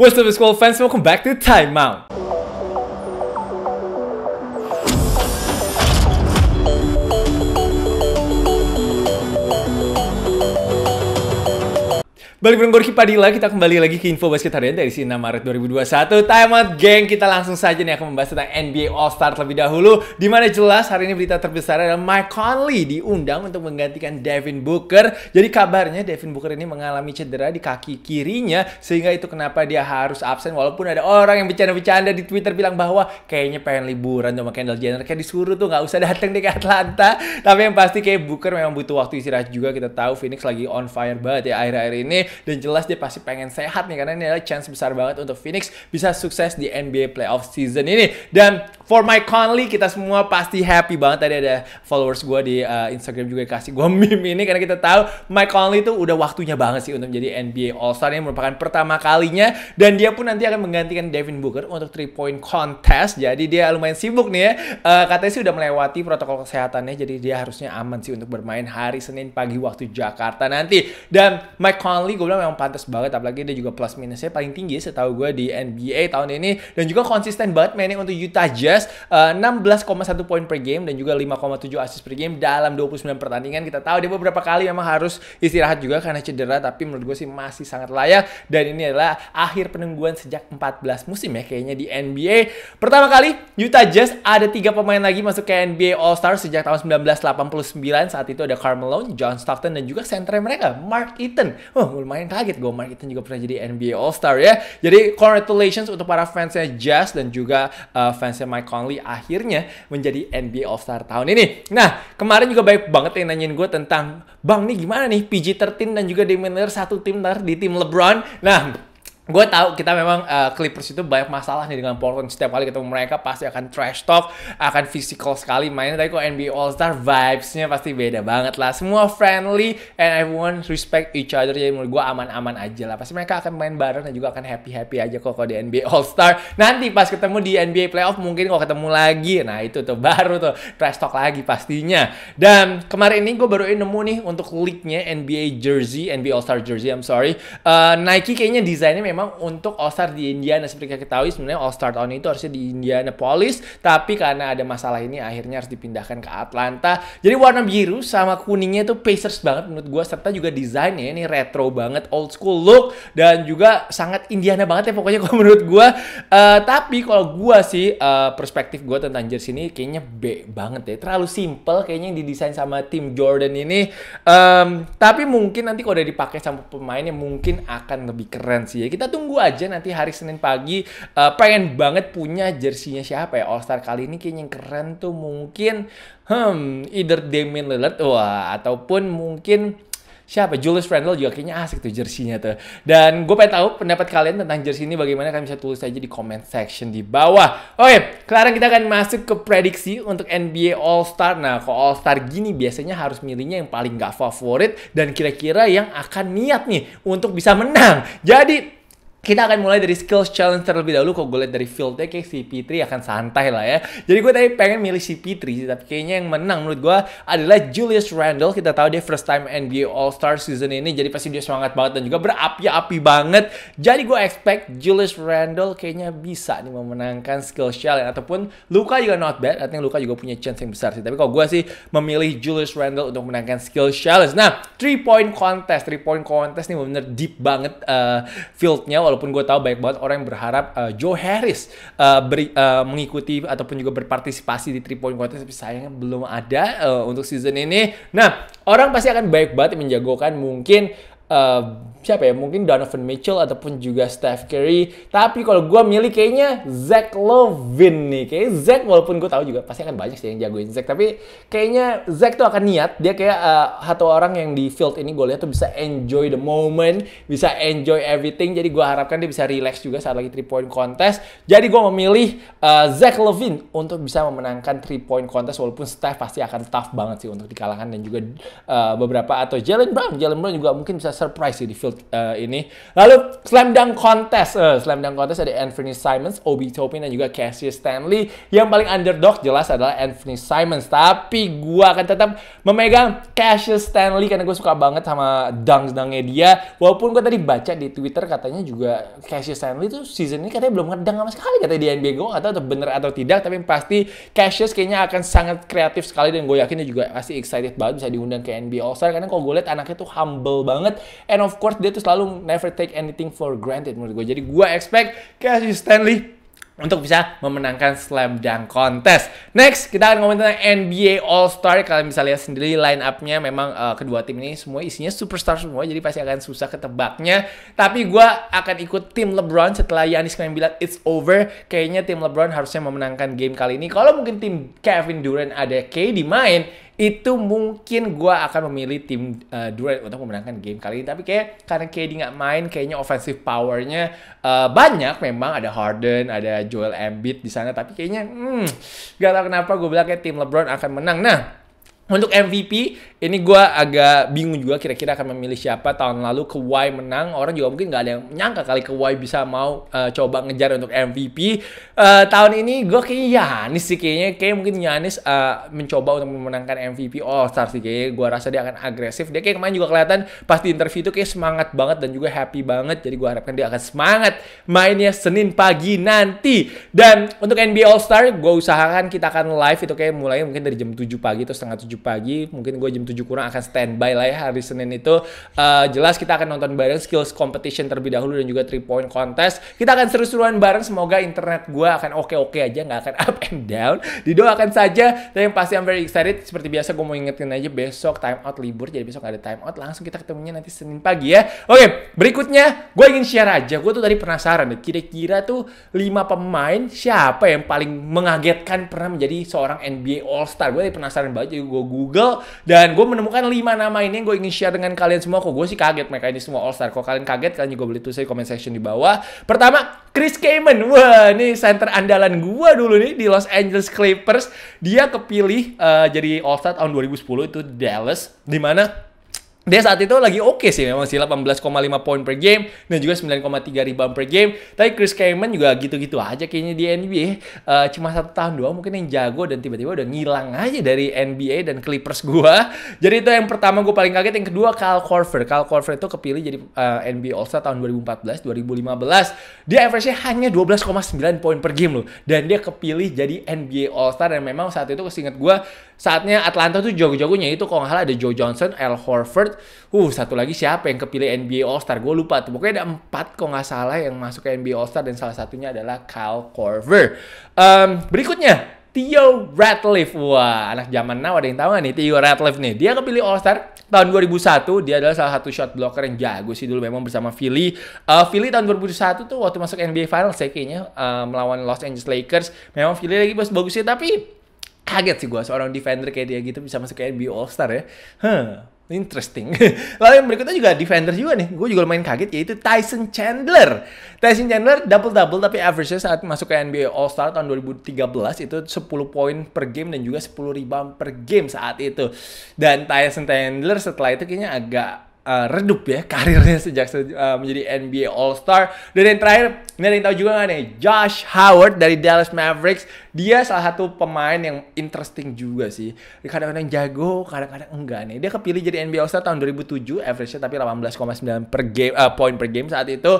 What's up, it's fans, welcome back to Time Out. Balik bareng Gorky Padilla, kita kembali lagi ke info basket harian dari sini 6 Maret 2021. Time out, geng. Kita langsung saja nih akan membahas tentang NBA All-Star terlebih dahulu. Di mana jelas hari ini berita terbesar adalah Mike Conley diundang untuk menggantikan Devin Booker. Jadi kabarnya Devin Booker ini mengalami cedera di kaki kirinya. Sehingga itu kenapa dia harus absen. Walaupun ada orang yang bercanda-bercanda di Twitter bilang bahwa kayaknya pengen liburan sama Kendall Jenner. Kayak disuruh tuh gak usah dateng deh ke Atlanta. Tapi yang pasti kayak Booker memang butuh waktu istirahat juga. Kita tahu Phoenix lagi on fire banget ya akhir-akhir ini dan jelas dia pasti pengen sehat nih karena ini adalah chance besar banget untuk Phoenix bisa sukses di NBA playoff season ini. Dan for my Conley kita semua pasti happy banget tadi ada followers gue di uh, Instagram juga kasih gue meme ini karena kita tahu Mike Conley itu udah waktunya banget sih untuk menjadi NBA All Star ini merupakan pertama kalinya dan dia pun nanti akan menggantikan Devin Booker untuk three point contest. Jadi dia lumayan sibuk nih ya. Uh, katanya sih udah melewati protokol kesehatannya jadi dia harusnya aman sih untuk bermain hari Senin pagi waktu Jakarta nanti. Dan Mike Conley gue bilang memang pantas banget apalagi dia juga plus minusnya paling tinggi setahu gue di NBA tahun ini dan juga konsisten banget mainnya untuk Utah Jazz uh, eh, 16,1 poin per game dan juga 5,7 assist per game dalam 29 pertandingan kita tahu dia beberapa kali memang harus istirahat juga karena cedera tapi menurut gue sih masih sangat layak dan ini adalah akhir penungguan sejak 14 musim ya kayaknya di NBA pertama kali Utah Jazz ada tiga pemain lagi masuk ke NBA All Star sejak tahun 1989 saat itu ada Carmelo, John Stockton dan juga center mereka Mark Eaton. Oh, main kaget gue Mark Eaton juga pernah jadi NBA All Star ya jadi congratulations untuk para fansnya Jazz dan juga uh, fansnya Mike Conley akhirnya menjadi NBA All Star tahun ini nah kemarin juga baik banget yang nanyain gue tentang bang nih gimana nih PG-13 dan juga Damian satu tim ntar di tim LeBron nah gue tau kita memang uh, Clippers itu banyak masalah nih dengan Portland setiap kali ketemu mereka pasti akan trash talk akan physical sekali main tapi kok NBA All Star vibesnya pasti beda banget lah semua friendly and everyone respect each other jadi menurut gue aman-aman aja lah pasti mereka akan main bareng dan juga akan happy happy aja kok kalau di NBA All Star nanti pas ketemu di NBA Playoff mungkin kalau ketemu lagi nah itu tuh baru tuh trash talk lagi pastinya dan kemarin ini gue baru nemu nih untuk leaknya NBA jersey NBA All Star jersey I'm sorry uh, Nike kayaknya desainnya memang memang untuk All Star di Indiana seperti kita ketahui sebenarnya All Star tahun itu harusnya di Indianapolis tapi karena ada masalah ini akhirnya harus dipindahkan ke Atlanta. Jadi warna biru sama kuningnya itu Pacers banget menurut gue serta juga desainnya ini retro banget, old school look dan juga sangat Indiana banget ya pokoknya kalau menurut gue. Uh, tapi kalau gue sih uh, perspektif gue tentang jersey ini kayaknya B banget ya. Terlalu simple kayaknya yang didesain sama tim Jordan ini. Um, tapi mungkin nanti kalau udah dipakai sama pemainnya mungkin akan lebih keren sih ya. Kita tunggu aja nanti hari Senin pagi. Uh, pengen banget punya jersinya siapa ya All Star kali ini kayaknya yang keren tuh mungkin hmm either Damian Lillard wah ataupun mungkin siapa Julius Randle juga kayaknya asik tuh jersinya tuh. Dan gue pengen tahu pendapat kalian tentang jersi ini bagaimana kalian bisa tulis aja di comment section di bawah. Oke, sekarang kita akan masuk ke prediksi untuk NBA All Star. Nah, kalau All Star gini biasanya harus milihnya yang paling gak favorit dan kira-kira yang akan niat nih untuk bisa menang. Jadi kita akan mulai dari skills challenge terlebih dahulu. Kalau gue liat dari fieldnya kayak si Pitri akan santai lah ya. Jadi gue tadi pengen milih si Pitri sih, tapi kayaknya yang menang menurut gue adalah Julius Randle. Kita tahu dia first time NBA All Star season ini, jadi pasti dia semangat banget dan juga berapi-api banget. Jadi gue expect Julius Randle kayaknya bisa nih memenangkan skills challenge ataupun Luka juga not bad. Artinya Luka juga punya chance yang besar sih. Tapi kalau gue sih memilih Julius Randle untuk menangkan skills challenge. Nah, three point contest, three point contest nih bener deep banget uh, fieldnya walaupun gue tahu banyak banget orang yang berharap uh, Joe Harris uh, beri, uh, mengikuti ataupun juga berpartisipasi di three point contest tapi sayangnya belum ada uh, untuk season ini. Nah, orang pasti akan baik banget menjagokan mungkin uh, siapa ya mungkin Donovan Mitchell ataupun juga Steph Curry tapi kalau gue milih kayaknya Zach Lovin nih kayak Zach walaupun gue tahu juga pasti akan banyak sih yang jagoin Zach tapi kayaknya Zach tuh akan niat dia kayak uh, satu orang yang di field ini gue lihat tuh bisa enjoy the moment bisa enjoy everything jadi gue harapkan dia bisa relax juga saat lagi three point contest jadi gue memilih uh, Zach Lovin untuk bisa memenangkan three point contest walaupun Steph pasti akan tough banget sih untuk dikalahkan dan juga uh, beberapa atau Jalen Brown Jalen Brown juga mungkin bisa surprise sih di field uh, ini. Lalu slam dunk contest, uh, slam dunk contest ada Anthony Simons, Obi Toppin dan juga Cassius Stanley. Yang paling underdog jelas adalah Anthony Simons, tapi gue akan tetap memegang Cassius Stanley karena gue suka banget sama dunk-dunknya dia. Walaupun gue tadi baca di Twitter katanya juga Cassius Stanley tuh season ini katanya belum ngedang sama sekali katanya di NBA gue atau atau bener atau tidak, tapi pasti Cassius kayaknya akan sangat kreatif sekali dan gue yakin dia juga pasti excited banget bisa diundang ke NBA All Star karena kalau gue lihat anaknya tuh humble banget And of course dia tuh selalu never take anything for granted menurut gue. Jadi gue expect Cassius Stanley untuk bisa memenangkan slam dunk contest. Next, kita akan ngomongin tentang NBA All-Star. Kalian bisa lihat sendiri line up-nya memang uh, kedua tim ini semua isinya superstar semua jadi pasti akan susah ketebaknya. Tapi gue akan ikut tim LeBron setelah Yanis kemarin bilang it's over. Kayaknya tim LeBron harusnya memenangkan game kali ini. Kalau mungkin tim Kevin Durant ada KD main, itu mungkin gue akan memilih tim uh, Durant untuk memenangkan game kali ini. Tapi kayak karena KD nggak main, kayaknya offensive powernya uh, banyak memang. Ada Harden, ada Joel Embiid di sana. Tapi kayaknya, hmm, gak tau kenapa gue bilang kayak tim LeBron akan menang. Nah, untuk MVP, ini gue agak bingung juga kira-kira akan memilih siapa. Tahun lalu Kawhi menang, orang juga mungkin gak ada yang nyangka kali Kawhi bisa mau uh, coba ngejar untuk MVP. Uh, eh, tahun ini gue kayaknya Yanis sih kayaknya, kayak mungkin Yanis uh, eh, mencoba untuk memenangkan MVP All Star sih kayaknya. Gue rasa dia akan agresif. Dia kayak kemarin juga kelihatan pas di interview itu kayak semangat banget dan juga happy banget. Jadi gue harapkan dia akan semangat mainnya Senin pagi nanti. Dan untuk NBA All Star, gue usahakan kita akan live itu kayak mulai mungkin dari jam 7 pagi atau setengah 7 pagi mungkin gue jam 7 kurang akan standby lah ya hari Senin itu uh, jelas kita akan nonton bareng skills competition terlebih dahulu dan juga 3 point contest kita akan seru-seruan bareng semoga internet gue akan oke-oke aja nggak akan up and down didoakan saja dan yang pasti I'm very excited seperti biasa gue mau ingetin aja besok time out libur jadi besok gak ada time out langsung kita ketemunya nanti Senin pagi ya oke berikutnya gue ingin share aja gue tuh tadi penasaran kira-kira tuh 5 pemain siapa yang paling mengagetkan pernah menjadi seorang NBA All Star gue tadi penasaran banget jadi gue Google dan gue menemukan 5 nama ini yang gue ingin share dengan kalian semua kok gue sih kaget mereka ini semua all star kok kalian kaget kalian juga boleh tulis di comment section di bawah pertama Chris Kamen wah ini center andalan gue dulu nih di Los Angeles Clippers dia kepilih uh, jadi all star tahun 2010 itu Dallas dimana dia saat itu lagi oke okay sih memang sih 18,5 poin per game dan juga 9,3 rebound per game. Tapi Chris Kaman juga gitu-gitu aja kayaknya di NBA. Uh, eh, cuma satu tahun doang mungkin yang jago dan tiba-tiba udah ngilang aja dari NBA dan Clippers gua. Jadi itu yang pertama gue paling kaget. Yang kedua Karl Korver. Karl Korver itu kepilih jadi uh, eh, NBA All Star tahun 2014, 2015. Dia average-nya hanya 12,9 poin per game loh. Dan dia kepilih jadi NBA All Star dan memang saat itu seingat gua saatnya Atlanta tuh jago-jagonya itu kalau nggak salah ada Joe Johnson, Al Horford, uh satu lagi siapa yang kepilih NBA All Star gue lupa tuh pokoknya ada empat kok nggak salah yang masuk ke NBA All Star dan salah satunya adalah Kyle Korver um, berikutnya Theo Ratliff. Wah, anak zaman now ada yang tahu gak nih Theo Ratliff nih. Dia kepilih All-Star tahun 2001. Dia adalah salah satu shot blocker yang jago sih dulu memang bersama Philly. Uh, Philly tahun 2001 tuh waktu masuk NBA Finals ya kayaknya uh, melawan Los Angeles Lakers. Memang Philly lagi bagus-bagusnya tapi kaget sih gue seorang defender kayak dia gitu bisa masuk ke NBA All-Star ya. Huh, Interesting. Lalu yang berikutnya juga defender juga nih. Gue juga lumayan kaget yaitu Tyson Chandler. Tyson Chandler double-double tapi average saat masuk ke NBA All-Star tahun 2013 itu 10 poin per game dan juga 10 rebound per game saat itu. Dan Tyson Chandler setelah itu kayaknya agak uh, redup ya karirnya sejak uh, menjadi NBA All Star. Dan yang terakhir, ini ada yang tahu juga nggak nih? Josh Howard dari Dallas Mavericks. Dia salah satu pemain yang interesting juga sih. Kadang-kadang jago, kadang-kadang enggak nih. Dia kepilih jadi NBA All Star tahun 2007, average-nya tapi 18,9 per game uh, point per game saat itu.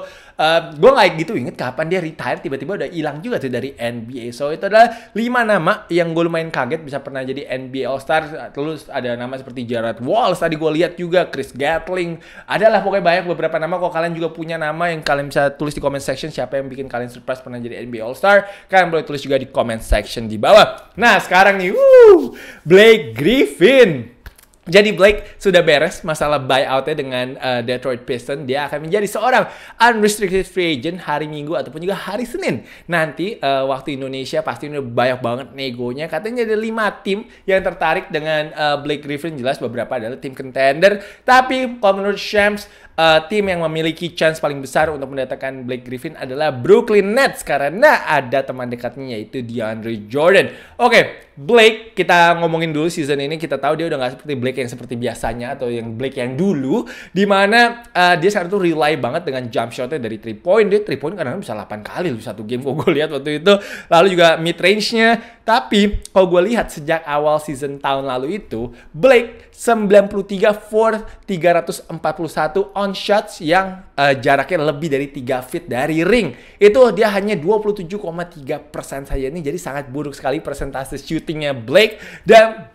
Uh, eh, gue nggak gitu inget kapan dia retire tiba-tiba udah hilang juga tuh dari NBA. So itu adalah lima nama yang gue lumayan kaget bisa pernah jadi NBA All Star. Terus ada nama seperti Jared Walls tadi gue lihat juga Chris Gat link. Adalah pokoknya banyak beberapa nama. Kalau kalian juga punya nama yang kalian bisa tulis di comment section siapa yang bikin kalian surprise pernah jadi NBA All Star, kalian boleh tulis juga di comment section di bawah. Nah, sekarang nih, wuh, Blake Griffin jadi Blake sudah beres masalah buyoutnya dengan uh, Detroit Pistons. Dia akan menjadi seorang unrestricted free agent hari Minggu ataupun juga hari Senin. Nanti uh, waktu Indonesia pasti udah banyak banget negonya. Katanya ada lima tim yang tertarik dengan uh, Blake Griffin. Jelas beberapa adalah tim contender. Tapi kalau menurut Shams, uh, tim yang memiliki chance paling besar untuk mendatangkan Blake Griffin adalah Brooklyn Nets karena ada teman dekatnya yaitu DeAndre Jordan. Oke, okay, Blake kita ngomongin dulu season ini kita tahu dia udah nggak seperti Blake yang seperti biasanya atau yang Blake yang dulu di mana uh, dia sekarang tuh rely banget dengan jump shotnya dari three point dia three point karena bisa 8 kali loh satu game kok gue lihat waktu itu lalu juga mid range-nya tapi kalau gue lihat sejak awal season tahun lalu itu Blake 93 for 341 on long shots yang uh, jaraknya lebih dari 3 feet dari ring. Itu dia hanya 27,3% saja ini jadi sangat buruk sekali persentase shootingnya Blake dan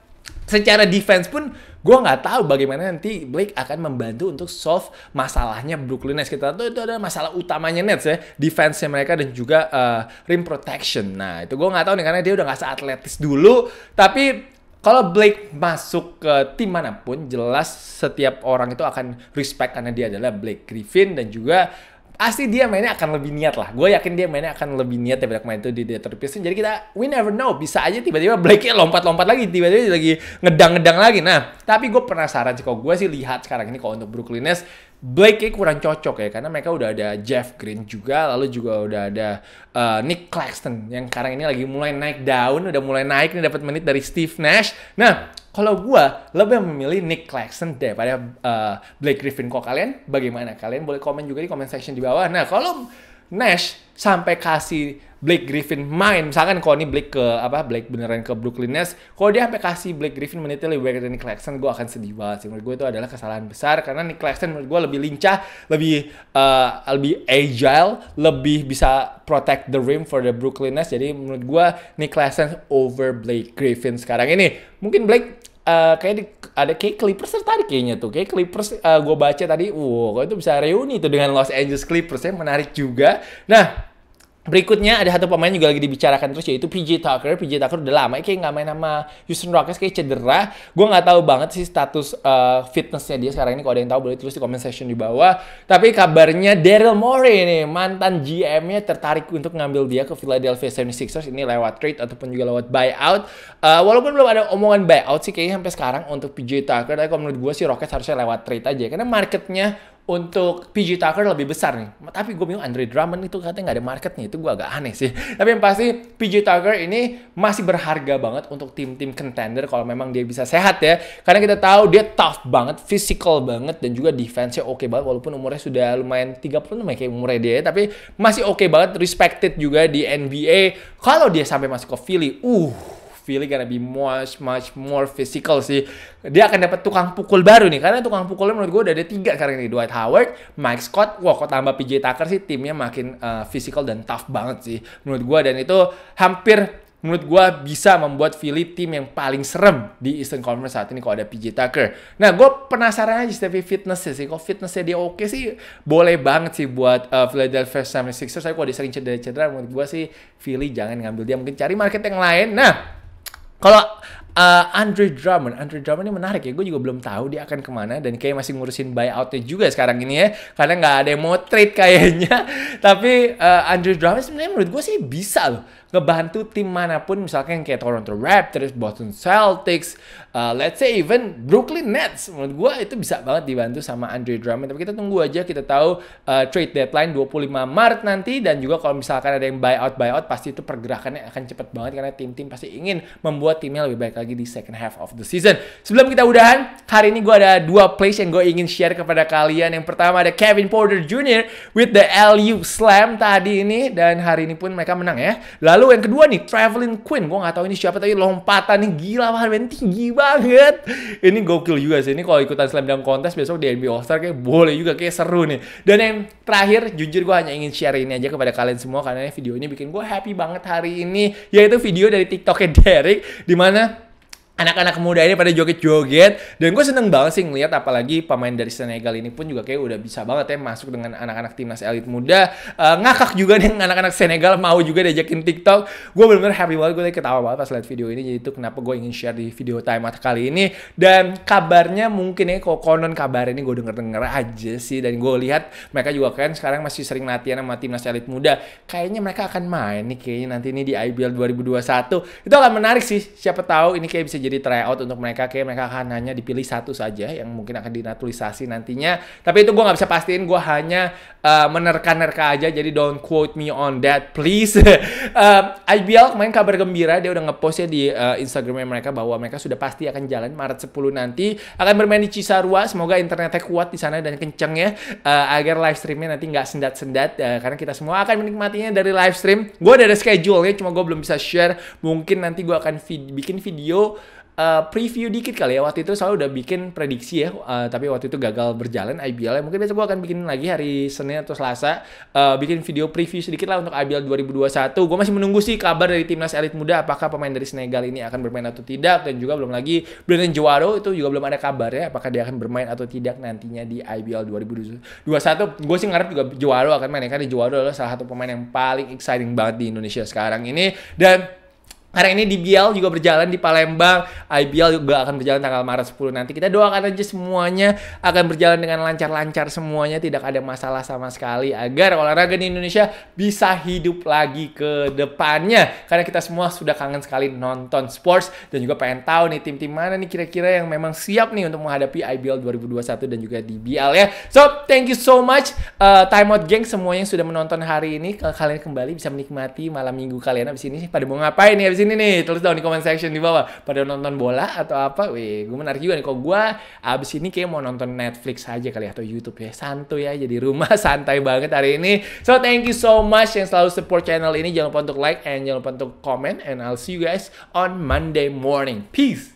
secara defense pun gue nggak tahu bagaimana nanti Blake akan membantu untuk solve masalahnya Brooklyn Nets kita tuh itu adalah masalah utamanya Nets ya defense mereka dan juga uh, rim protection nah itu gue nggak tahu nih karena dia udah nggak seatletis dulu tapi kalau Blake masuk ke tim manapun, jelas setiap orang itu akan respect karena dia adalah Blake Griffin dan juga pasti dia mainnya akan lebih niat lah. Gue yakin dia mainnya akan lebih niat daripada kemarin itu di Detroit Pistons. Jadi kita we never know. Bisa aja tiba-tiba Blake lompat-lompat lagi, tiba-tiba lagi ngedang-ngedang lagi. Nah, tapi gue penasaran sih kok gue sih lihat sekarang ini kalau untuk Brooklyn Nets Blake kayak kurang cocok ya karena mereka udah ada Jeff Green juga lalu juga udah ada uh, Nick Claxton yang sekarang ini lagi mulai naik daun udah mulai naik nih dapat menit dari Steve Nash. Nah, kalau gue lebih memilih Nick Claxton daripada uh, Blake Griffin. Kok kalian bagaimana? Kalian boleh komen juga di comment section di bawah. Nah, kalau Nash sampai kasih Blake Griffin main misalkan kalau ini Blake ke apa Blake beneran ke Brooklyn Nets kalau dia sampai kasih Blake Griffin menitnya lebih baik dari Nick Claxton gue akan sedih banget sih menurut gue itu adalah kesalahan besar karena Nick Claxton menurut gue lebih lincah lebih uh, lebih agile lebih bisa protect the rim for the Brooklyn Nets jadi menurut gue Nick Claxton over Blake Griffin sekarang ini mungkin Blake Uh, kayak di, ada kayak Clippers tertarik kayaknya tuh. Kayak Clippers uh, eh, gue baca tadi, wow, itu bisa reuni tuh dengan Los Angeles Clippers ya, menarik juga. Nah, Berikutnya ada satu pemain juga lagi dibicarakan terus yaitu PJ Tucker. PJ Tucker udah lama kayak nggak main sama Houston Rockets kayak cedera. Gue nggak tahu banget sih status uh, fitnessnya dia sekarang ini. Kalau ada yang tahu boleh tulis di comment section di bawah. Tapi kabarnya Daryl Morey nih mantan GM-nya tertarik untuk ngambil dia ke Philadelphia 76ers ini lewat trade ataupun juga lewat buyout. Uh, walaupun belum ada omongan buyout sih kayaknya sampai sekarang untuk PJ Tucker. Tapi kalau menurut gue sih Rockets harusnya lewat trade aja karena marketnya untuk PG Tucker lebih besar nih. Tapi gue bingung Andre Drummond itu katanya nggak ada marketnya. Itu gue agak aneh sih. Tapi yang pasti PG Tucker ini masih berharga banget untuk tim-tim contender kalau memang dia bisa sehat ya. Karena kita tahu dia tough banget, physical banget, dan juga defense-nya oke okay banget. Walaupun umurnya sudah lumayan 36 ya kayak umurnya dia. Tapi masih oke okay banget, respected juga di NBA. Kalau dia sampai masuk ke Philly, uh feeling gonna be much much more physical sih. Dia akan dapat tukang pukul baru nih karena tukang pukulnya menurut gue udah ada tiga sekarang ini Dwight Howard, Mike Scott, wah kok tambah PJ Tucker sih timnya makin uh, physical dan tough banget sih menurut gue dan itu hampir menurut gue bisa membuat Philly tim yang paling serem di Eastern Conference saat ini kalau ada PJ Tucker. Nah, gue penasaran aja tapi fitnessnya sih. Kalau fitnessnya dia oke sih, boleh banget sih buat uh, Philadelphia 76ers. Tapi kalau dia sering cedera-cedera, menurut gue sih Philly jangan ngambil dia. Mungkin cari market yang lain. Nah, kalau uh, Andre Drummond, Andre Drummond ini menarik ya. Gue juga belum tahu dia akan kemana dan kayak masih ngurusin buyoutnya juga sekarang ini ya. Karena nggak ada yang mau trade kayaknya. Tapi uh, Andre Drummond sebenarnya menurut gue sih bisa loh ngebantu tim manapun misalkan kayak Toronto Raptors, Boston Celtics, uh, let's say even Brooklyn Nets. Menurut gue itu bisa banget dibantu sama Andre Drummond. Tapi kita tunggu aja kita tahu uh, trade deadline 25 Maret nanti dan juga kalau misalkan ada yang buyout buyout pasti itu pergerakannya akan cepat banget karena tim-tim pasti ingin membuat timnya lebih baik lagi di second half of the season. Sebelum kita udahan, hari ini gue ada dua place yang gue ingin share kepada kalian. Yang pertama ada Kevin Porter Jr. with the LU Slam tadi ini dan hari ini pun mereka menang ya. Lalu Lalu yang kedua nih, Traveling Queen. Gue gak tahu ini siapa, tapi lompatan nih gila banget, Tinggi banget. Ini gokil juga sih. Ini kalau ikutan Slam Dunk Contest besok di NBA All-Star kayak boleh juga, kayak seru nih. Dan yang terakhir, jujur gue hanya ingin share ini aja kepada kalian semua, karena video ini bikin gue happy banget hari ini. Yaitu video dari TikToknya Derek, dimana anak-anak muda ini pada joget-joget dan gue seneng banget sih ngeliat apalagi pemain dari Senegal ini pun juga kayak udah bisa banget ya masuk dengan anak-anak timnas elit muda uh, ngakak juga nih anak-anak Senegal mau juga diajakin TikTok gue bener-bener happy banget gue ketawa banget pas liat video ini jadi itu kenapa gue ingin share di video time kali ini dan kabarnya mungkin ya kok konon kabar ini gue denger-denger aja sih dan gue lihat mereka juga kan sekarang masih sering latihan sama timnas elit muda kayaknya mereka akan main nih kayaknya nanti ini di IBL 2021 itu akan menarik sih siapa tahu ini kayak bisa jadi tryout untuk mereka kayak mereka akan hanya dipilih satu saja yang mungkin akan dinaturalisasi nantinya tapi itu gue nggak bisa pastiin gue hanya uh, menerka-nerka aja jadi don't quote me on that please uh, eh, IBL kemarin kabar gembira dia udah ngepostnya di uh, Instagramnya mereka bahwa mereka sudah pasti akan jalan Maret 10 nanti akan bermain di Cisarua semoga internetnya kuat di sana dan kenceng ya uh, agar live streamnya nanti nggak sendat-sendat uh, karena kita semua akan menikmatinya dari live stream gue ada schedule ya cuma gue belum bisa share mungkin nanti gue akan vid bikin video uh, preview dikit kali ya waktu itu selalu udah bikin prediksi ya uh, tapi waktu itu gagal berjalan IBL mungkin besok gue akan bikin lagi hari Senin atau Selasa uh, bikin video preview sedikit lah untuk IBL 2021 gue masih menunggu sih kabar dari timnas elit muda apakah pemain dari Senegal ini akan bermain atau tidak dan juga belum lagi Brandon Juaro itu juga belum ada kabar ya apakah dia akan bermain atau tidak nantinya di IBL 2021 gue sih ngarep juga Juaro akan main ya karena Juaro adalah salah satu pemain yang paling exciting banget di Indonesia sekarang ini dan karena ini di BL juga berjalan di Palembang, ah, IBL juga akan berjalan tanggal Maret 10 nanti. Kita doakan aja semuanya akan berjalan dengan lancar-lancar semuanya, tidak ada masalah sama sekali agar olahraga di Indonesia bisa hidup lagi ke depannya. Karena kita semua sudah kangen sekali nonton sports dan juga pengen tahu nih tim-tim mana nih kira-kira yang memang siap nih untuk menghadapi IBL 2021 dan juga DBL ya. So, thank you so much uh, time out geng semuanya yang sudah menonton hari ini. Kalian kembali bisa menikmati malam minggu kalian abis ini pada mau ngapain ya? abis ini sini nih, tulis dong di comment section di bawah. Pada nonton bola atau apa? Wih, gue menarik juga nih. Kok gue abis ini kayak mau nonton Netflix aja kali ya, atau YouTube ya. Santuy aja di rumah, santai banget hari ini. So, thank you so much yang selalu support channel ini. Jangan lupa untuk like and jangan lupa untuk comment. And I'll see you guys on Monday morning. Peace!